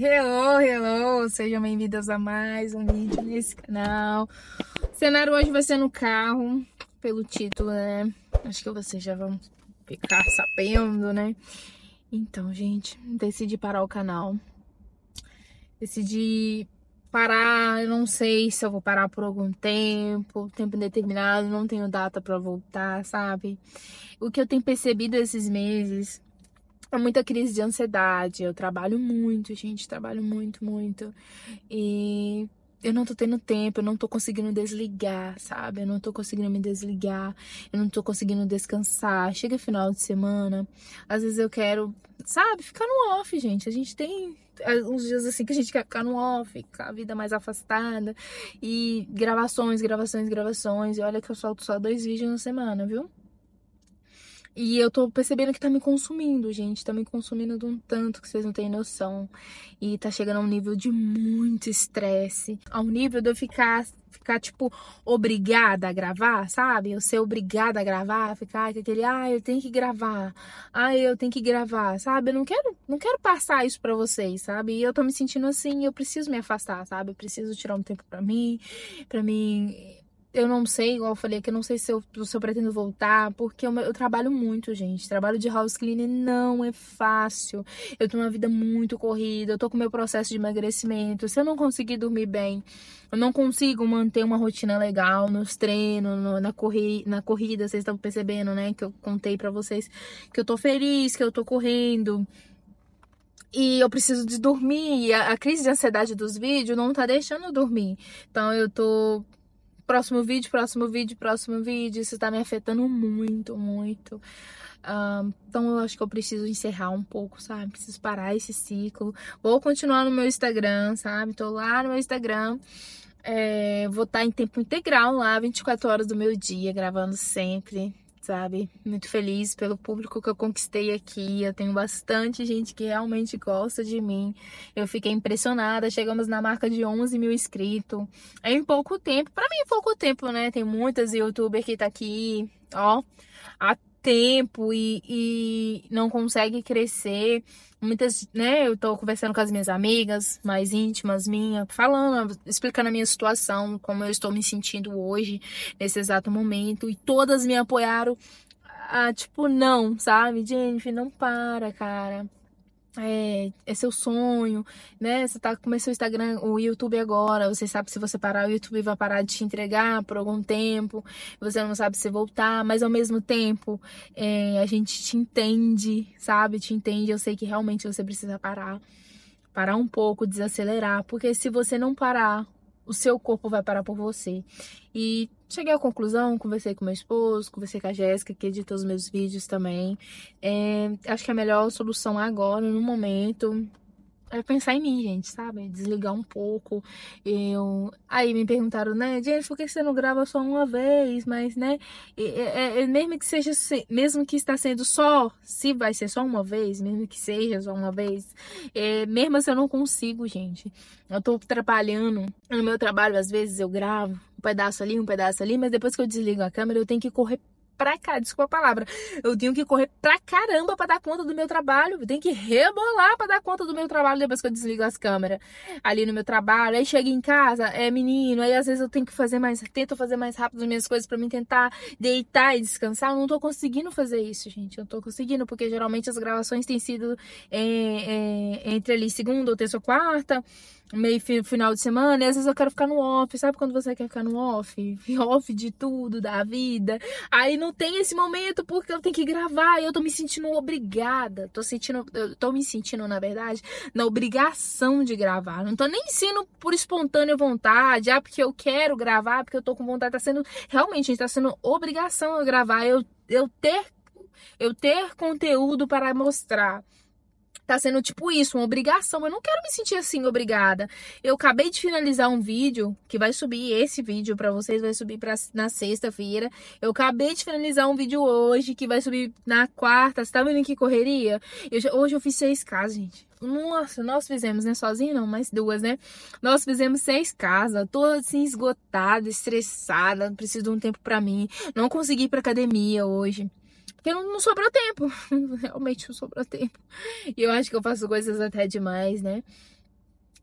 Hello, hello! Sejam bem-vindas a mais um vídeo nesse canal. O cenário hoje vai ser no carro, pelo título, né? Acho que vocês já vão ficar sabendo, né? Então, gente, decidi parar o canal. Decidi parar, eu não sei se eu vou parar por algum tempo, tempo indeterminado, não tenho data para voltar, sabe? O que eu tenho percebido esses meses é muita crise de ansiedade. Eu trabalho muito, gente, trabalho muito, muito. E eu não tô tendo tempo, eu não tô conseguindo desligar, sabe? Eu não tô conseguindo me desligar, eu não tô conseguindo descansar. Chega final de semana, às vezes eu quero, sabe, ficar no off, gente. A gente tem é, uns dias assim que a gente quer ficar no off, ficar a vida mais afastada. E gravações, gravações, gravações. E olha que eu solto só dois vídeos na semana, viu? E eu tô percebendo que tá me consumindo, gente. Tá me consumindo de um tanto que vocês não têm noção. E tá chegando a um nível de muito estresse. Ao nível de eu ficar, ficar tipo, obrigada a gravar, sabe? Eu ser obrigada a gravar, ficar aquele, ah, eu tenho que gravar. Ah, eu tenho que gravar, sabe? Eu não quero, não quero passar isso pra vocês, sabe? E eu tô me sentindo assim, eu preciso me afastar, sabe? Eu preciso tirar um tempo pra mim, pra mim eu não sei, igual eu falei, que eu não sei se eu, se eu pretendo voltar, porque eu, eu, trabalho muito, gente. Trabalho de house cleaning não é fácil. Eu tenho uma vida muito corrida, eu tô com meu processo de emagrecimento. Se eu não conseguir dormir bem, eu não consigo manter uma rotina legal nos treinos, no, na, corri, na corrida, vocês estão percebendo, né? Que eu contei para vocês que eu tô feliz, que eu tô correndo e eu preciso de dormir. E a, crise de ansiedade dos vídeos não tá deixando eu dormir. Então eu tô próximo vídeo, próximo vídeo, próximo vídeo. Isso tá me afetando muito, muito. então eu acho que eu preciso encerrar um pouco, sabe? Preciso parar esse ciclo. Vou continuar no meu Instagram, sabe? Tô lá no meu Instagram. É, vou estar tá em tempo integral lá, 24 horas do meu dia, gravando sempre sabe? Muito feliz pelo público que eu conquistei aqui. Eu tenho bastante gente que realmente gosta de mim. Eu fiquei impressionada. Chegamos na marca de 11 mil inscritos é em pouco tempo. Para mim, é pouco tempo, né? Tem muitas youtuber que tá aqui, ó, há tempo e, e não consegue crescer. Muitas, né? Eu tô conversando com as minhas amigas mais íntimas, minha, falando, explicando a minha situação, como eu estou me sentindo hoje, nesse exato momento. E todas me apoiaram a, tipo, não, sabe? Jennifer, não para, cara é, é, seu sonho, né? Você tá começando o Instagram, o YouTube agora, você sabe se você parar, o YouTube vai parar de te entregar por algum tempo, você não sabe se voltar, mas ao mesmo tempo é, a gente te entende, sabe? Te entende, eu sei que realmente você precisa parar, parar um pouco, desacelerar, porque se você não parar, o seu corpo vai parar por você. E cheguei à conclusão, conversei com meu esposo, conversei com a Jéssica, que edita os meus vídeos também. É, acho que a melhor solução agora, no momento, é pensar em mim, gente, sabe? Desligar um pouco. Eu... Aí me perguntaram, né, gente, por que você não grava só uma vez? Mas, né, é, é, mesmo que seja, mesmo que está sendo só, se vai ser só uma vez, mesmo que seja só uma vez, é, mesmo assim eu não consigo, gente. Eu tô trabalhando, no meu trabalho às vezes eu gravo um pedaço ali, um pedaço ali, mas depois que eu desligo a câmera eu tenho que correr pra cá, desculpa a palavra. Eu tenho que correr pra caramba para dar conta do meu trabalho. Eu tenho que rebolar para dar conta do meu trabalho depois que eu desligo as câmeras ali no meu trabalho. Aí chego em casa, é menino, aí às vezes eu tenho que fazer mais, tento fazer mais rápido as minhas coisas para me tentar deitar e descansar. Eu não tô conseguindo fazer isso, gente. Eu não tô conseguindo, porque geralmente as gravações têm sido é, é, entre ali segunda ou terça ou quarta meio final de semana, e às vezes eu quero ficar no off, sabe quando você quer ficar no off? Off de tudo, da vida. Aí não tem esse momento porque eu tenho que gravar, e eu tô me sentindo obrigada. Tô sentindo, eu tô me sentindo, na verdade, na obrigação de gravar. Não tô nem sendo por espontânea vontade, ah, porque eu quero gravar, porque eu tô com vontade, tá sendo realmente, tá sendo obrigação eu gravar, eu eu ter eu ter conteúdo para mostrar. Tá sendo tipo isso, uma obrigação. Eu não quero me sentir assim obrigada. Eu acabei de finalizar um vídeo que vai subir esse vídeo para vocês, vai subir pra, na sexta-feira. Eu acabei de finalizar um vídeo hoje que vai subir na quarta. Você tá vendo que correria? Eu, hoje eu fiz 6K, gente. Nossa, nós fizemos, né? Sozinho não, mas duas, né? Nós fizemos seis casas. todas assim, esgotada, estressada. Preciso de um tempo para mim. Não consegui ir pra academia hoje. Porque não, não sobrou tempo. Realmente não sobrou tempo. E eu acho que eu faço coisas até demais, né?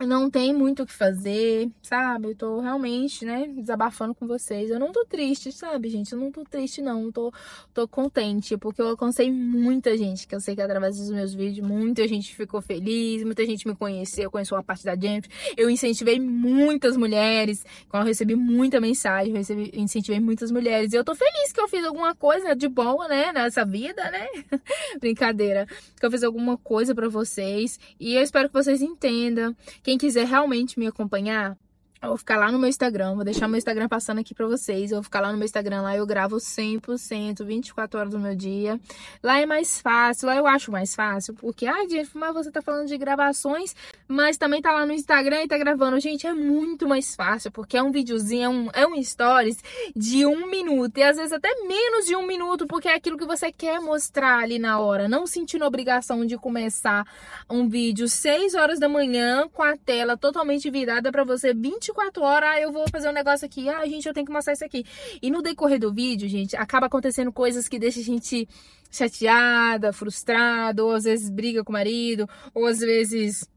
não tem muito o que fazer, sabe? Eu tô realmente, né, desabafando com vocês. Eu não tô triste, sabe, gente? Eu não tô triste, não. Eu tô, tô contente, porque eu alcancei muita gente, que eu sei que através dos meus vídeos, muita gente ficou feliz, muita gente me conheceu, conheceu uma parte da gente. Eu incentivei muitas mulheres, quando eu recebi muita mensagem, eu recebi, incentivei muitas mulheres. E eu tô feliz que eu fiz alguma coisa de boa, né, nessa vida, né? Brincadeira. Que eu fiz alguma coisa para vocês. E eu espero que vocês entendam quem quiser realmente me acompanhar, eu vou ficar lá no meu Instagram, vou deixar meu Instagram passando aqui pra vocês. Eu vou ficar lá no meu Instagram, lá eu gravo 100%, 24 horas do meu dia. Lá é mais fácil, lá eu acho mais fácil, porque, ah, gente, mas você tá falando de gravações, mas também tá lá no Instagram e tá gravando. Gente, é muito mais fácil, porque é um videozinho, é um, é um stories de um minuto, e às vezes até menos de um minuto, porque é aquilo que você quer mostrar ali na hora. Não sentindo obrigação de começar um vídeo 6 horas da manhã com a tela totalmente virada para você 24 24 horas, ah, eu vou fazer um negócio aqui, ah, gente, eu tenho que mostrar isso aqui. E no decorrer do vídeo, gente, acaba acontecendo coisas que deixam a gente chateada, frustrada, ou às vezes briga com o marido, ou às vezes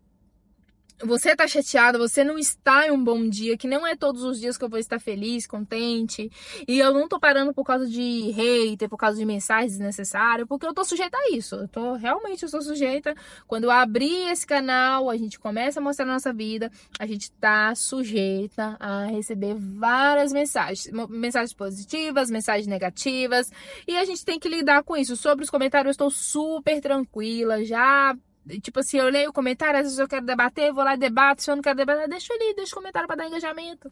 você tá chateada, você não está em um bom dia, que não é todos os dias que eu vou estar feliz, contente, e eu não tô parando por causa de hater, por causa de mensagens desnecessárias, porque eu tô sujeita a isso. Eu tô realmente eu sou sujeita. Quando eu abrir esse canal, a gente começa a mostrar a nossa vida, a gente tá sujeita a receber várias mensagens, mensagens positivas, mensagens negativas, e a gente tem que lidar com isso. Sobre os comentários, eu estou super tranquila, já Tipo assim, eu leio o comentário, às vezes eu quero debater, vou lá e debato. Se eu não quero debater, deixa ali, deixa o comentário pra dar engajamento.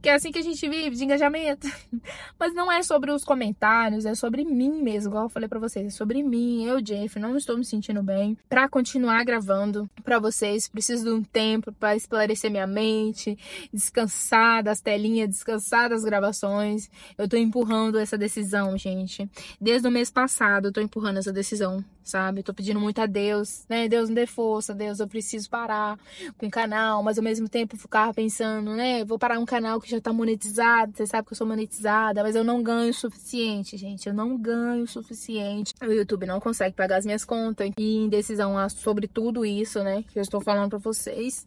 Que é assim que a gente vive, de engajamento. Mas não é sobre os comentários, é sobre mim mesmo, igual eu falei pra vocês. É sobre mim, eu, Jeff, não estou me sentindo bem. Pra continuar gravando pra vocês, preciso de um tempo pra esclarecer minha mente, descansar das telinhas, descansar das gravações. Eu tô empurrando essa decisão, gente. Desde o mês passado eu tô empurrando essa decisão sabe? Eu tô pedindo muito a Deus, né? Deus me dê força, Deus, eu preciso parar com o canal, mas ao mesmo tempo ficar pensando, né? Vou parar um canal que já tá monetizado, você sabe que eu sou monetizada, mas eu não ganho o suficiente, gente. Eu não ganho o suficiente. O YouTube não consegue pagar as minhas contas e em decisão sobre tudo isso, né? Que eu estou falando pra vocês,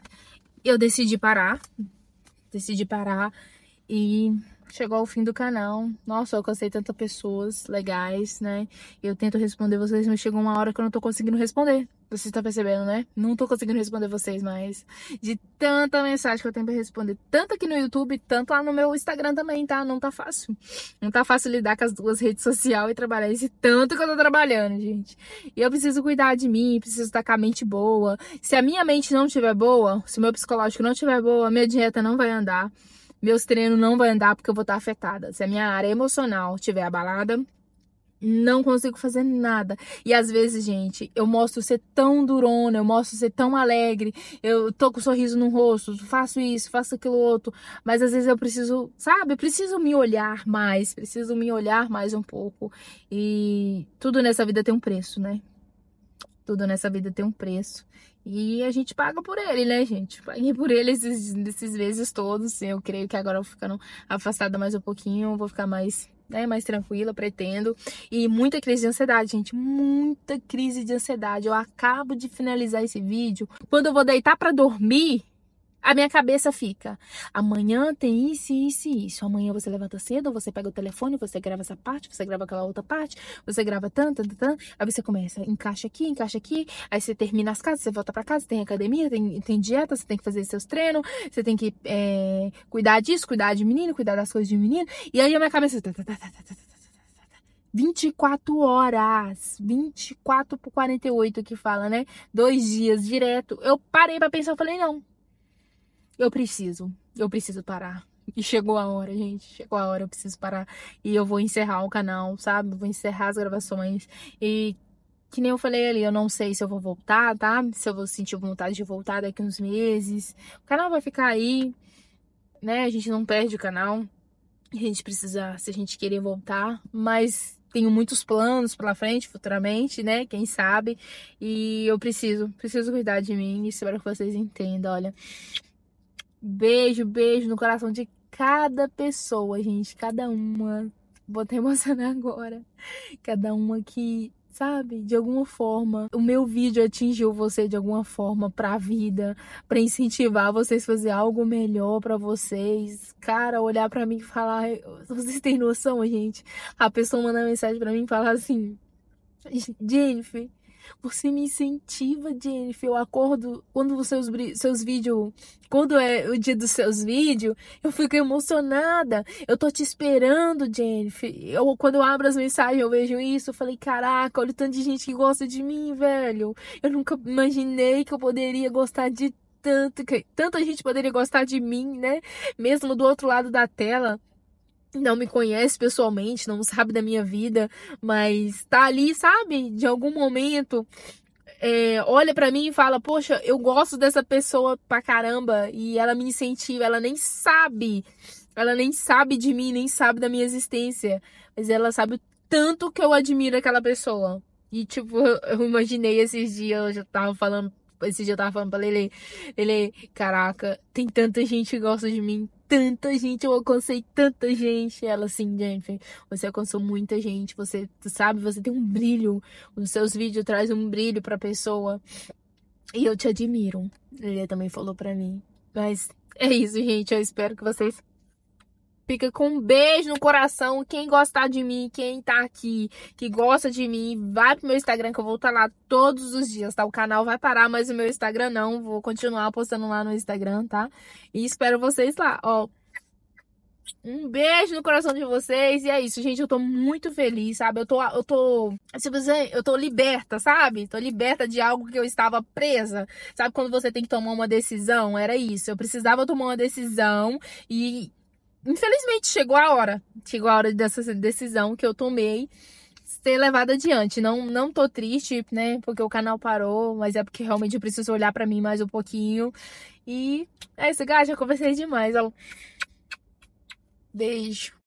eu decidi parar. Decidi parar e chegou ao fim do canal. Nossa, eu cansei tantas pessoas legais, né? Eu tento responder vocês, mas chegou uma hora que eu não tô conseguindo responder. Vocês estão percebendo, né? Não tô conseguindo responder vocês mais. De tanta mensagem que eu tenho pra responder, tanto aqui no YouTube, tanto lá no meu Instagram também, tá? Não tá fácil. Não tá fácil lidar com as duas redes sociais e trabalhar esse tanto que eu tô trabalhando, gente. E eu preciso cuidar de mim, preciso estar com a mente boa. Se a minha mente não tiver boa, se o meu psicológico não tiver boa, minha dieta não vai andar meus treinos não vão andar porque eu vou estar afetada. Se a minha área emocional estiver abalada, não consigo fazer nada. E às vezes, gente, eu mostro ser tão durona, eu mostro ser tão alegre, eu tô com um sorriso no rosto, faço isso, faço aquilo outro, mas às vezes eu preciso, sabe, eu preciso me olhar mais, preciso me olhar mais um pouco. E tudo nessa vida tem um preço, né? Tudo nessa vida tem um preço. E a gente paga por ele, né, gente? Paguei por ele esses, esses meses todos. Eu creio que agora eu vou ficando afastada mais um pouquinho, vou ficar mais né, mais tranquila, pretendo. E muita crise de ansiedade, gente, muita crise de ansiedade. Eu acabo de finalizar esse vídeo. Quando eu vou deitar para dormir, a minha cabeça fica. Amanhã tem isso, isso e isso. Amanhã você levanta cedo, você pega o telefone, você grava essa parte, você grava aquela outra parte, você grava tanto, tanto, tanto. Aí você começa, encaixa aqui, encaixa aqui. Aí você termina as casas, você volta para casa, tem academia, tem, tem dieta, você tem que fazer seus treinos, você tem que é, cuidar disso, cuidar de menino, cuidar das coisas de menino. E aí a minha cabeça. 24 horas, 24 por 48 que fala, né? Dois dias direto. Eu parei para pensar, eu falei, não, eu preciso, eu preciso parar. E chegou a hora, gente. Chegou a hora, eu preciso parar. E eu vou encerrar o canal, sabe? Vou encerrar as gravações. E que nem eu falei ali, eu não sei se eu vou voltar, tá? Se eu vou sentir vontade de voltar daqui uns meses. O canal vai ficar aí, né? A gente não perde o canal. A gente precisa, se a gente querer voltar, mas tenho muitos planos pela frente, futuramente, né? Quem sabe? E eu preciso, preciso cuidar de mim. Espero que vocês entendam. Olha, Beijo, beijo no coração de cada pessoa, gente. Cada uma. Vou até emocionar agora. Cada uma que, sabe, de alguma forma, o meu vídeo atingiu você de alguma forma pra vida, pra incentivar vocês a fazer algo melhor para vocês. Cara, olhar para mim e falar. Vocês têm noção, gente? A pessoa mandar mensagem para mim e falar assim: Jennifer você me incentiva, Jennifer. Eu acordo quando os seus, seus vídeos. Quando é o dia dos seus vídeos, eu fico emocionada. Eu tô te esperando, Jennifer. Eu, quando eu abro as mensagens, eu vejo isso. Eu falei, caraca, olha o tanto de gente que gosta de mim, velho. Eu nunca imaginei que eu poderia gostar de tanto que tanta gente poderia gostar de mim, né? Mesmo do outro lado da tela não me conhece pessoalmente, não sabe da minha vida, mas tá ali, sabe? De algum momento é, olha para mim e fala: Poxa, eu gosto dessa pessoa pra caramba e ela me incentiva. Ela nem sabe, ela nem sabe de mim, nem sabe da minha existência, mas ela sabe o tanto que eu admiro aquela pessoa. E tipo, eu imaginei esses dias, eu já tava falando, esse dia eu tava falando pra Lele, Lele, caraca, tem tanta gente que gosta de mim, tanta gente, eu alcancei tanta gente. Ela assim, Jennifer, você alcançou muita gente, você sabe, você tem um brilho, os seus vídeos trazem um brilho pra pessoa. E eu te admiro. Ele também falou pra mim. Mas é isso, gente. Eu espero que vocês Pica com um beijo no coração. Quem gostar de mim, quem tá aqui, que gosta de mim, vai pro meu Instagram que eu vou estar tá lá todos os dias, tá? O canal vai parar, mas o meu Instagram não. Vou continuar postando lá no Instagram, tá? E espero vocês lá, ó. Um beijo no coração de vocês. E é isso, gente. Eu tô muito feliz, sabe? Eu tô, eu tô, eu tô liberta, sabe? Tô liberta de algo que eu estava presa. Sabe quando você tem que tomar uma decisão? Era isso. Eu precisava tomar uma decisão e infelizmente chegou a hora, chegou a hora dessa decisão que eu tomei ser levada adiante. Não não tô triste, né, porque o canal parou, mas é porque realmente eu preciso olhar para mim mais um pouquinho. E é isso, galera, já conversei demais. Beijo.